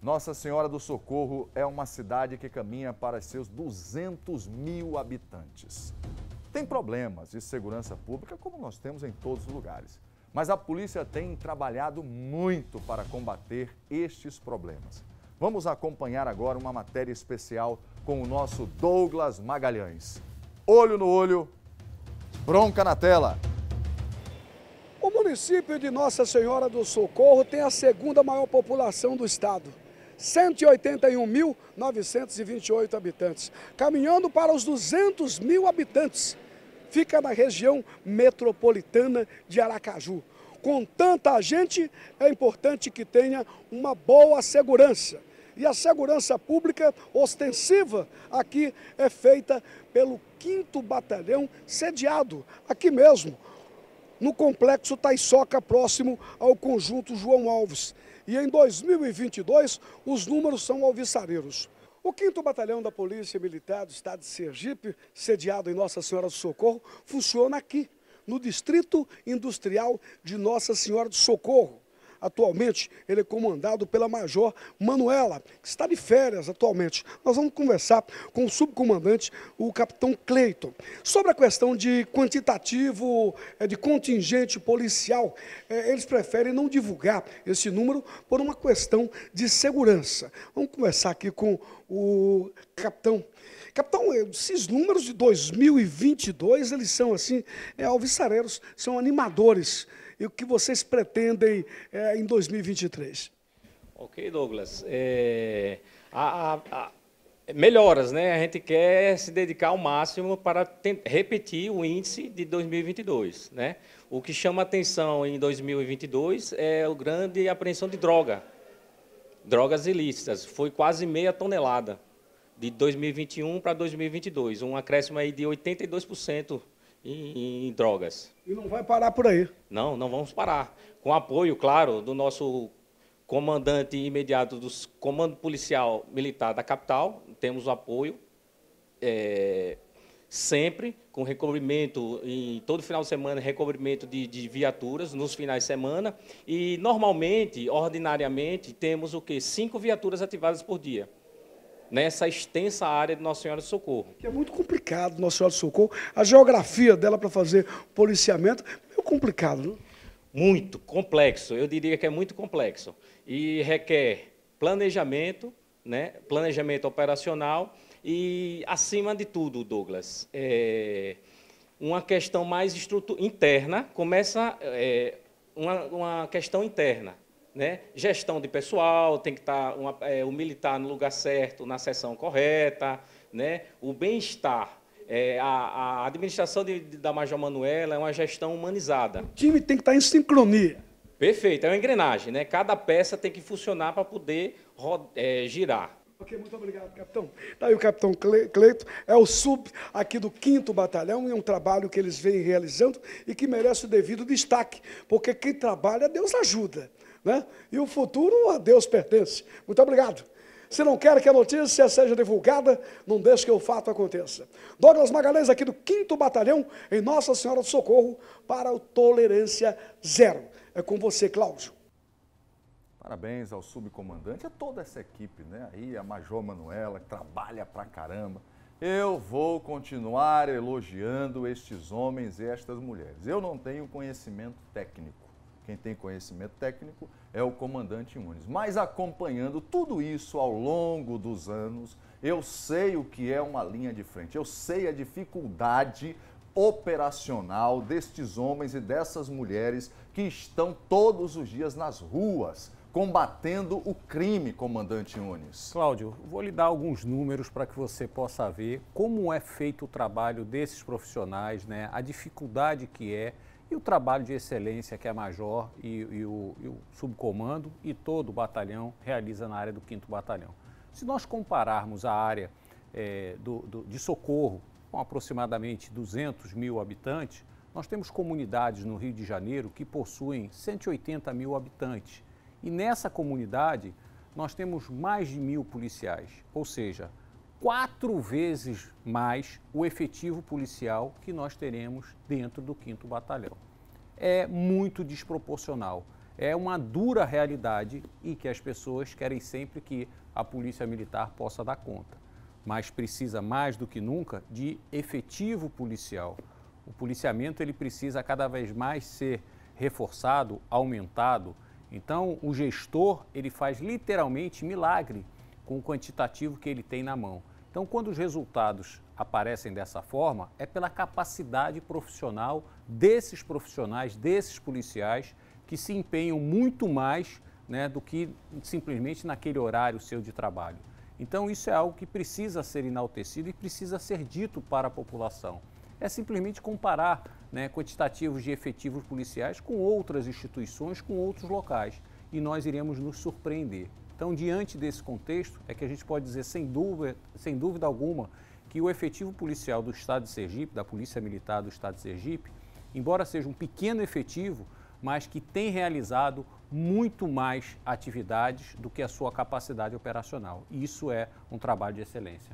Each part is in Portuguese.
Nossa Senhora do Socorro é uma cidade que caminha para seus 200 mil habitantes. Tem problemas de segurança pública, como nós temos em todos os lugares. Mas a polícia tem trabalhado muito para combater estes problemas. Vamos acompanhar agora uma matéria especial com o nosso Douglas Magalhães. Olho no olho, bronca na tela. O município de Nossa Senhora do Socorro tem a segunda maior população do estado. 181.928 habitantes, caminhando para os 200 mil habitantes. Fica na região metropolitana de Aracaju. Com tanta gente, é importante que tenha uma boa segurança. E a segurança pública ostensiva aqui é feita pelo 5 Batalhão Sediado, aqui mesmo, no complexo Taiçoca, próximo ao conjunto João Alves. E em 2022, os números são alvissareiros. O 5 Batalhão da Polícia Militar do Estado de Sergipe, sediado em Nossa Senhora do Socorro, funciona aqui, no Distrito Industrial de Nossa Senhora do Socorro. Atualmente, ele é comandado pela Major Manuela, que está de férias atualmente. Nós vamos conversar com o subcomandante, o capitão Cleiton, sobre a questão de quantitativo, é, de contingente policial. É, eles preferem não divulgar esse número por uma questão de segurança. Vamos conversar aqui com o capitão Cleiton. Capitão, esses números de 2022, eles são assim, é, alvissareiros, são animadores. E o que vocês pretendem é, em 2023? Ok, Douglas. É, a, a, a, melhoras, né? A gente quer se dedicar ao máximo para repetir o índice de 2022, né? O que chama atenção em 2022 é a grande apreensão de droga, drogas ilícitas. Foi quase meia tonelada de 2021 para 2022, um acréscimo aí de 82% em, em, drogas. E não vai parar por aí. Não, não vamos parar. Com apoio, claro, do nosso comandante imediato do Comando Policial Militar da capital, temos o apoio é, sempre, com recobrimento, em todo final de semana, recobrimento de, de viaturas nos finais de semana. E normalmente, ordinariamente, temos o quê? Cinco viaturas ativadas por dia nessa extensa área de Nossa Senhora do Socorro. É muito complicado Nossa Senhora do Socorro, a geografia dela para fazer policiamento é complicado, não? Muito complexo, eu diria que é muito complexo e requer planejamento, né? planejamento operacional e, acima de tudo, Douglas, é, uma questão mais interna, começa é, uma, uma questão interna, né? Gestão de pessoal, tem que estar tá uma, é, o militar no lugar certo, na sessão correta, né? o bem-estar. É, a, a, administração de, de, da Major Manuela é uma gestão humanizada. O time tem que estar tá em sincronia. Perfeito, é uma engrenagem, né? Cada peça tem que funcionar para poder é, girar. Ok, muito obrigado, capitão. Está aí o capitão Cleito, é o sub aqui do 5 Batalhão, e é um trabalho que eles vêm realizando e que merece o devido destaque, porque quem trabalha, Deus ajuda. Né? E o futuro a Deus pertence. Muito obrigado. Se não quer que a notícia seja divulgada, não deixe que o fato aconteça. Douglas Magalhães, aqui do 5 Batalhão, em Nossa Senhora do Socorro, para o Tolerância Zero. É com você, Cláudio. Parabéns ao subcomandante, a toda essa equipe, né? Aí a Major Manuela, que trabalha pra caramba. Eu vou continuar elogiando estes homens e estas mulheres. Eu não tenho conhecimento técnico quem tem conhecimento técnico é o comandante Nunes. Mas acompanhando tudo isso ao longo dos anos, eu sei o que é uma linha de frente, eu sei a dificuldade operacional destes homens e dessas mulheres que estão todos os dias nas ruas combatendo o crime, comandante Unes. Cláudio, vou lhe dar alguns números para que você possa ver como é feito o trabalho desses profissionais, né? A dificuldade que é e o trabalho de excelência que a Major e, e, o, e, o, subcomando e todo o batalhão realiza na área do 5 Batalhão. Se nós compararmos a área é, do, do, de socorro, com aproximadamente 200 mil habitantes, nós temos comunidades no Rio de Janeiro que possuem 180 mil habitantes. E nessa comunidade, nós temos mais de mil policiais, ou seja, quatro vezes mais o efetivo policial que nós teremos dentro do 5 Batalhão. É muito desproporcional. É uma dura realidade e que as pessoas querem sempre que a Polícia Militar possa dar conta. Mas precisa mais do que nunca de efetivo policial. O policiamento ele precisa cada vez mais ser reforçado, aumentado. Então, o gestor ele faz literalmente milagre com o quantitativo que ele tem na mão. Então, quando os resultados aparecem dessa forma, é pela capacidade profissional desses profissionais, desses policiais, que se empenham muito mais né, do que simplesmente naquele horário seu de trabalho. Então, isso é algo que precisa ser enaltecido e precisa ser dito para a população. É simplesmente comparar né, quantitativos de efetivos policiais com outras instituições, com outros locais. E nós iremos nos surpreender. Então, diante desse contexto, é que a gente pode dizer, sem dúvida, sem dúvida alguma, que o efetivo policial do Estado de Sergipe, da Polícia Militar do Estado de Sergipe, embora seja um pequeno efetivo, mas que tem realizado muito mais atividades do que a sua capacidade operacional. E isso é um trabalho de excelência.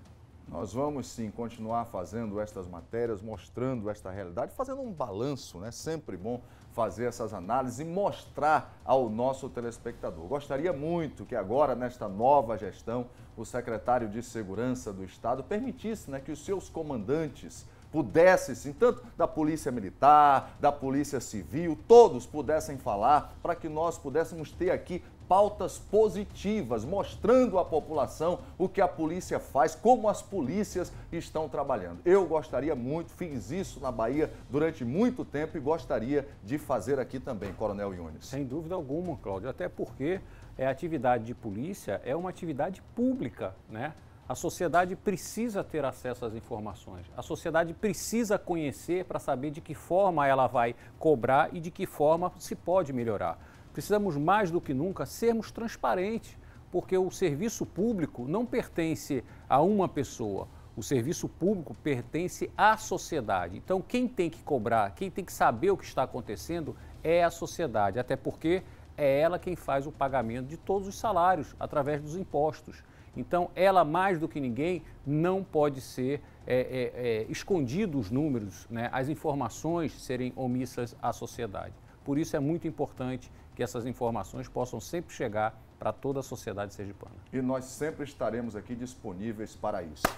Nós vamos sim continuar fazendo estas matérias, mostrando esta realidade, fazendo um balanço, né? Sempre bom fazer essas análises e mostrar ao nosso telespectador. Gostaria muito que agora, nesta nova gestão, o secretário de Segurança do Estado permitisse né, que os seus comandantes pudessem, sim, tanto da Polícia Militar, da Polícia Civil, todos pudessem falar para que nós pudéssemos ter aqui pautas positivas, mostrando à população o que a polícia faz, como as polícias estão trabalhando. Eu gostaria muito, fiz isso na Bahia durante muito tempo e gostaria de fazer aqui também, Coronel Yunes. Sem dúvida alguma, Cláudio, até porque a é, atividade de polícia é uma atividade pública, né? A sociedade precisa ter acesso às informações. A sociedade precisa conhecer para saber de que forma ela vai cobrar e de que forma se pode melhorar. Precisamos mais do que nunca sermos transparentes, porque o serviço público não pertence a uma pessoa. O serviço público pertence à sociedade. Então, quem tem que cobrar, quem tem que saber o que está acontecendo é a sociedade, até porque é ela quem faz o pagamento de todos os salários através dos impostos. Então, ela mais do que ninguém não pode ser é, é, é escondido os números, né, as informações serem omissas à sociedade. Por isso é muito importante que essas informações possam sempre chegar para toda a sociedade sergipana. E nós sempre estaremos aqui disponíveis para isso.